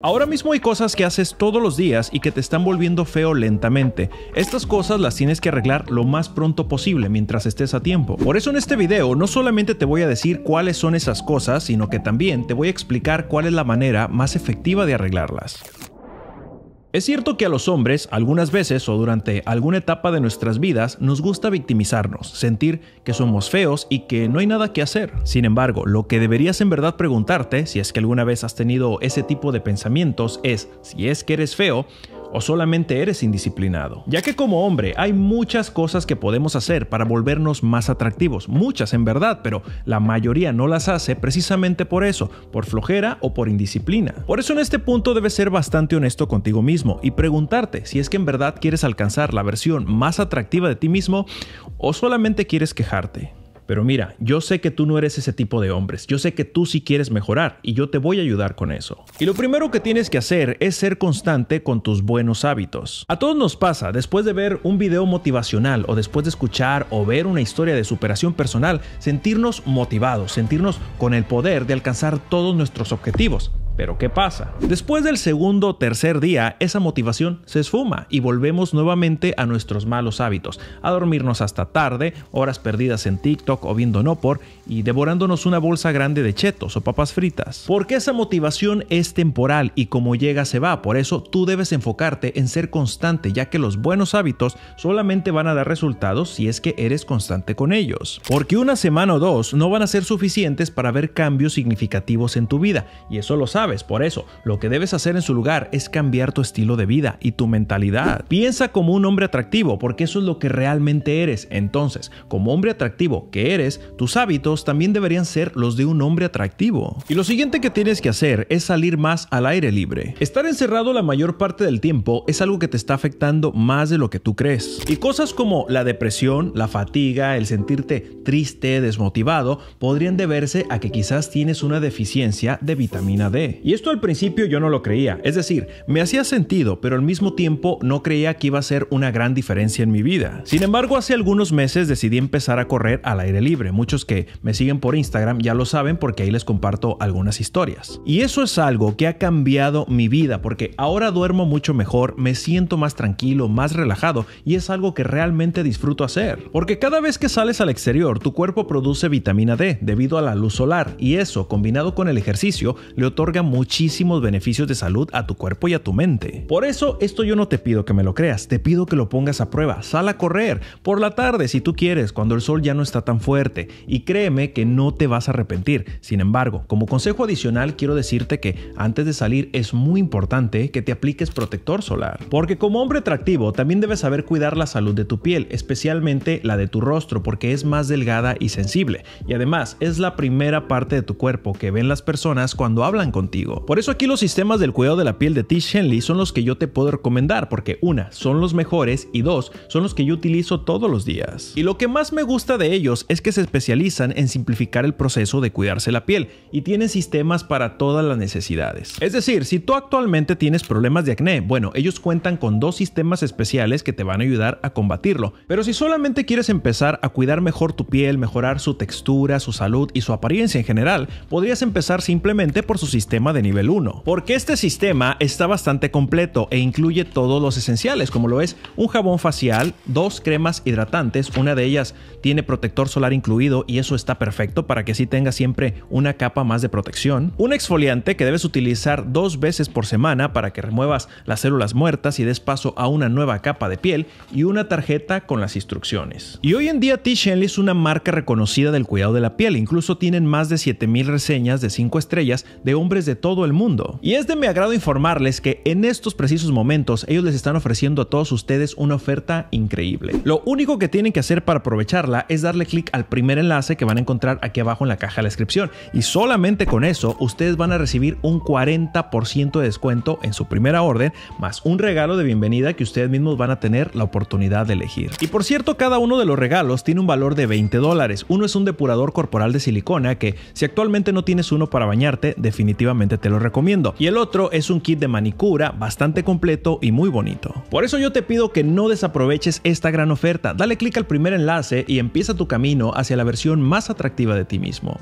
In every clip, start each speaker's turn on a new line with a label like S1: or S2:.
S1: Ahora mismo hay cosas que haces todos los días y que te están volviendo feo lentamente. Estas cosas las tienes que arreglar lo más pronto posible mientras estés a tiempo. Por eso en este video no solamente te voy a decir cuáles son esas cosas, sino que también te voy a explicar cuál es la manera más efectiva de arreglarlas. Es cierto que a los hombres, algunas veces o durante alguna etapa de nuestras vidas, nos gusta victimizarnos, sentir que somos feos y que no hay nada que hacer. Sin embargo, lo que deberías en verdad preguntarte, si es que alguna vez has tenido ese tipo de pensamientos, es si es que eres feo, o solamente eres indisciplinado. Ya que como hombre hay muchas cosas que podemos hacer para volvernos más atractivos, muchas en verdad, pero la mayoría no las hace precisamente por eso, por flojera o por indisciplina. Por eso en este punto debes ser bastante honesto contigo mismo y preguntarte si es que en verdad quieres alcanzar la versión más atractiva de ti mismo o solamente quieres quejarte. Pero mira, yo sé que tú no eres ese tipo de hombres, yo sé que tú sí quieres mejorar y yo te voy a ayudar con eso. Y lo primero que tienes que hacer es ser constante con tus buenos hábitos. A todos nos pasa, después de ver un video motivacional o después de escuchar o ver una historia de superación personal, sentirnos motivados, sentirnos con el poder de alcanzar todos nuestros objetivos. Pero ¿qué pasa? Después del segundo o tercer día, esa motivación se esfuma y volvemos nuevamente a nuestros malos hábitos, a dormirnos hasta tarde, horas perdidas en TikTok o viendo no y devorándonos una bolsa grande de chetos o papas fritas. Porque esa motivación es temporal y como llega se va, por eso tú debes enfocarte en ser constante, ya que los buenos hábitos solamente van a dar resultados si es que eres constante con ellos. Porque una semana o dos no van a ser suficientes para ver cambios significativos en tu vida, y eso lo sabes por eso, lo que debes hacer en su lugar es cambiar tu estilo de vida y tu mentalidad. Piensa como un hombre atractivo, porque eso es lo que realmente eres. Entonces, como hombre atractivo que eres, tus hábitos también deberían ser los de un hombre atractivo. Y lo siguiente que tienes que hacer es salir más al aire libre. Estar encerrado la mayor parte del tiempo es algo que te está afectando más de lo que tú crees. Y cosas como la depresión, la fatiga, el sentirte triste, desmotivado, podrían deberse a que quizás tienes una deficiencia de vitamina D. Y esto al principio yo no lo creía, es decir, me hacía sentido, pero al mismo tiempo no creía que iba a ser una gran diferencia en mi vida. Sin embargo, hace algunos meses decidí empezar a correr al aire libre, muchos que me siguen por Instagram ya lo saben porque ahí les comparto algunas historias. Y eso es algo que ha cambiado mi vida porque ahora duermo mucho mejor, me siento más tranquilo, más relajado y es algo que realmente disfruto hacer. Porque cada vez que sales al exterior, tu cuerpo produce vitamina D debido a la luz solar y eso, combinado con el ejercicio, le otorga muchísimos beneficios de salud a tu cuerpo y a tu mente. Por eso, esto yo no te pido que me lo creas, te pido que lo pongas a prueba. Sal a correr por la tarde si tú quieres, cuando el sol ya no está tan fuerte, y créeme que no te vas a arrepentir. Sin embargo, como consejo adicional, quiero decirte que antes de salir es muy importante que te apliques protector solar, porque como hombre atractivo también debes saber cuidar la salud de tu piel, especialmente la de tu rostro, porque es más delgada y sensible, y además es la primera parte de tu cuerpo que ven las personas cuando hablan con por eso aquí los sistemas del cuidado de la piel de Tish Henley son los que yo te puedo recomendar porque una, son los mejores y dos, son los que yo utilizo todos los días. Y lo que más me gusta de ellos es que se especializan en simplificar el proceso de cuidarse la piel y tienen sistemas para todas las necesidades. Es decir, si tú actualmente tienes problemas de acné, bueno, ellos cuentan con dos sistemas especiales que te van a ayudar a combatirlo. Pero si solamente quieres empezar a cuidar mejor tu piel, mejorar su textura, su salud y su apariencia en general, podrías empezar simplemente por su sistema de nivel 1, porque este sistema está bastante completo e incluye todos los esenciales, como lo es un jabón facial, dos cremas hidratantes, una de ellas tiene protector solar incluido y eso está perfecto para que así tenga siempre una capa más de protección, un exfoliante que debes utilizar dos veces por semana para que remuevas las células muertas y des paso a una nueva capa de piel y una tarjeta con las instrucciones. Y hoy en día T. Shenley es una marca reconocida del cuidado de la piel, incluso tienen más de 7000 reseñas de 5 estrellas de hombres de todo el mundo. Y es de mi agrado informarles que en estos precisos momentos ellos les están ofreciendo a todos ustedes una oferta increíble. Lo único que tienen que hacer para aprovecharla es darle clic al primer enlace que van a encontrar aquí abajo en la caja de la descripción y solamente con eso ustedes van a recibir un 40% de descuento en su primera orden más un regalo de bienvenida que ustedes mismos van a tener la oportunidad de elegir. Y por cierto, cada uno de los regalos tiene un valor de 20 dólares. Uno es un depurador corporal de silicona que si actualmente no tienes uno para bañarte, definitivamente te lo recomiendo. Y el otro es un kit de manicura bastante completo y muy bonito. Por eso yo te pido que no desaproveches esta gran oferta. Dale clic al primer enlace y empieza tu camino hacia la versión más atractiva de ti mismo.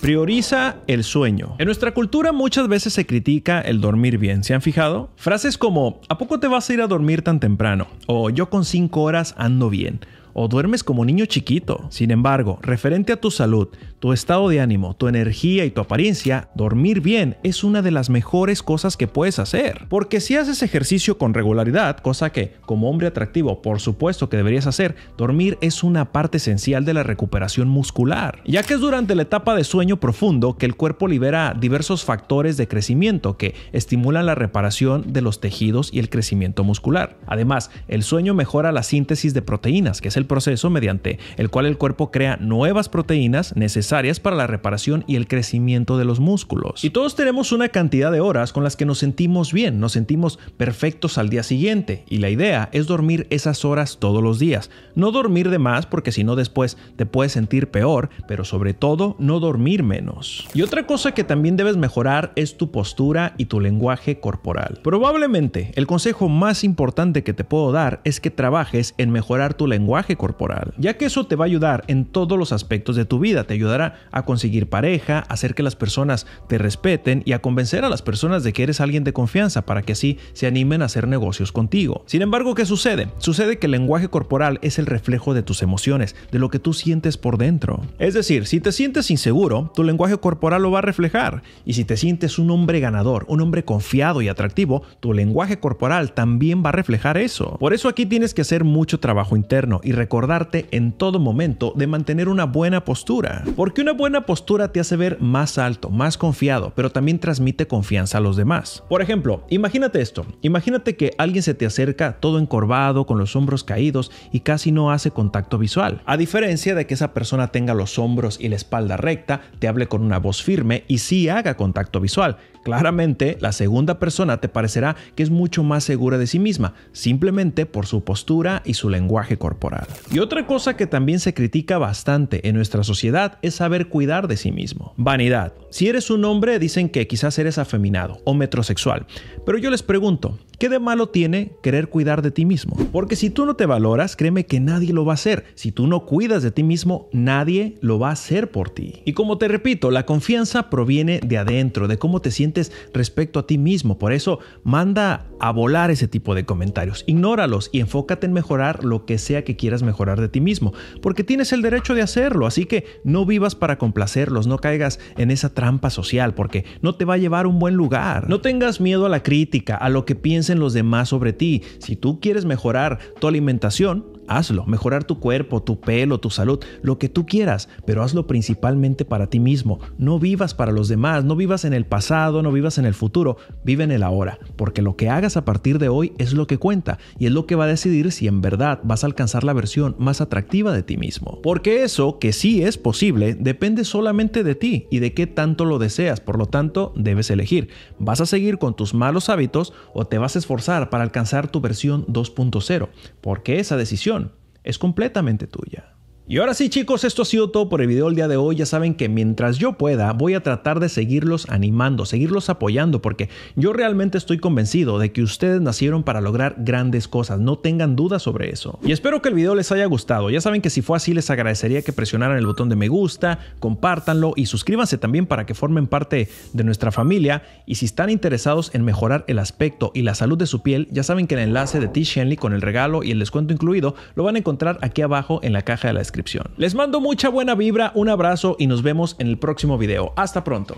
S1: Prioriza el sueño. En nuestra cultura muchas veces se critica el dormir bien, ¿se han fijado? Frases como, ¿a poco te vas a ir a dormir tan temprano? O yo con 5 horas ando bien. O duermes como niño chiquito. Sin embargo, referente a tu salud, tu estado de ánimo, tu energía y tu apariencia, dormir bien es una de las mejores cosas que puedes hacer. Porque si haces ejercicio con regularidad, cosa que como hombre atractivo por supuesto que deberías hacer, dormir es una parte esencial de la recuperación muscular, ya que es durante la etapa de sueño profundo que el cuerpo libera diversos factores de crecimiento que estimulan la reparación de los tejidos y el crecimiento muscular. Además, el sueño mejora la síntesis de proteínas, que es el proceso mediante el cual el cuerpo crea nuevas proteínas necesarias para la reparación y el crecimiento de los músculos. Y todos tenemos una cantidad de horas con las que nos sentimos bien, nos sentimos perfectos al día siguiente, y la idea es dormir esas horas todos los días. No dormir de más porque si no después te puedes sentir peor, pero sobre todo no dormir menos. Y otra cosa que también debes mejorar es tu postura y tu lenguaje corporal. Probablemente el consejo más importante que te puedo dar es que trabajes en mejorar tu lenguaje corporal, ya que eso te va a ayudar en todos los aspectos de tu vida, te ayudará a conseguir pareja, hacer que las personas te respeten y a convencer a las personas de que eres alguien de confianza para que así se animen a hacer negocios contigo. Sin embargo, ¿qué sucede? Sucede que el lenguaje corporal es el reflejo de tus emociones, de lo que tú sientes por dentro. Es decir, si te sientes inseguro, tu lenguaje corporal lo va a reflejar. Y si te sientes un hombre ganador, un hombre confiado y atractivo, tu lenguaje corporal también va a reflejar eso. Por eso aquí tienes que hacer mucho trabajo interno y recordarte en todo momento de mantener una buena postura. Porque una buena postura te hace ver más alto, más confiado, pero también transmite confianza a los demás. Por ejemplo, imagínate esto. Imagínate que alguien se te acerca todo encorvado, con los hombros caídos y casi no hace contacto visual. A diferencia de que esa persona tenga los hombros y la espalda recta, te hable con una voz firme y sí haga contacto visual. Claramente, la segunda persona te parecerá que es mucho más segura de sí misma, simplemente por su postura y su lenguaje corporal. Y otra cosa que también se critica bastante en nuestra sociedad es saber cuidar de sí mismo. Vanidad. Si eres un hombre, dicen que quizás eres afeminado o metrosexual. Pero yo les pregunto, ¿Qué de malo tiene querer cuidar de ti mismo? Porque si tú no te valoras, créeme que nadie lo va a hacer. Si tú no cuidas de ti mismo, nadie lo va a hacer por ti. Y como te repito, la confianza proviene de adentro, de cómo te sientes respecto a ti mismo. Por eso manda a volar ese tipo de comentarios. Ignóralos y enfócate en mejorar lo que sea que quieras mejorar de ti mismo, porque tienes el derecho de hacerlo. Así que no vivas para complacerlos, no caigas en esa trampa social, porque no te va a llevar a un buen lugar. No tengas miedo a la crítica, a lo que piensen los demás sobre ti. Si tú quieres mejorar tu alimentación, hazlo, mejorar tu cuerpo, tu pelo, tu salud, lo que tú quieras, pero hazlo principalmente para ti mismo. No vivas para los demás, no vivas en el pasado, no vivas en el futuro, vive en el ahora, porque lo que hagas a partir de hoy es lo que cuenta y es lo que va a decidir si en verdad vas a alcanzar la versión más atractiva de ti mismo. Porque eso, que sí es posible, depende solamente de ti y de qué tanto lo deseas, por lo tanto debes elegir. ¿Vas a seguir con tus malos hábitos o te vas a esforzar para alcanzar tu versión 2.0? Porque esa decisión es completamente tuya. Y ahora sí chicos, esto ha sido todo por el video del día de hoy. Ya saben que mientras yo pueda voy a tratar de seguirlos animando, seguirlos apoyando, porque yo realmente estoy convencido de que ustedes nacieron para lograr grandes cosas. No tengan dudas sobre eso. Y espero que el video les haya gustado. Ya saben que si fue así les agradecería que presionaran el botón de me gusta, compártanlo y suscríbanse también para que formen parte de nuestra familia. Y si están interesados en mejorar el aspecto y la salud de su piel, ya saben que el enlace de T. Shenley con el regalo y el descuento incluido lo van a encontrar aquí abajo en la caja de la descripción. Les mando mucha buena vibra, un abrazo y nos vemos en el próximo video. Hasta pronto.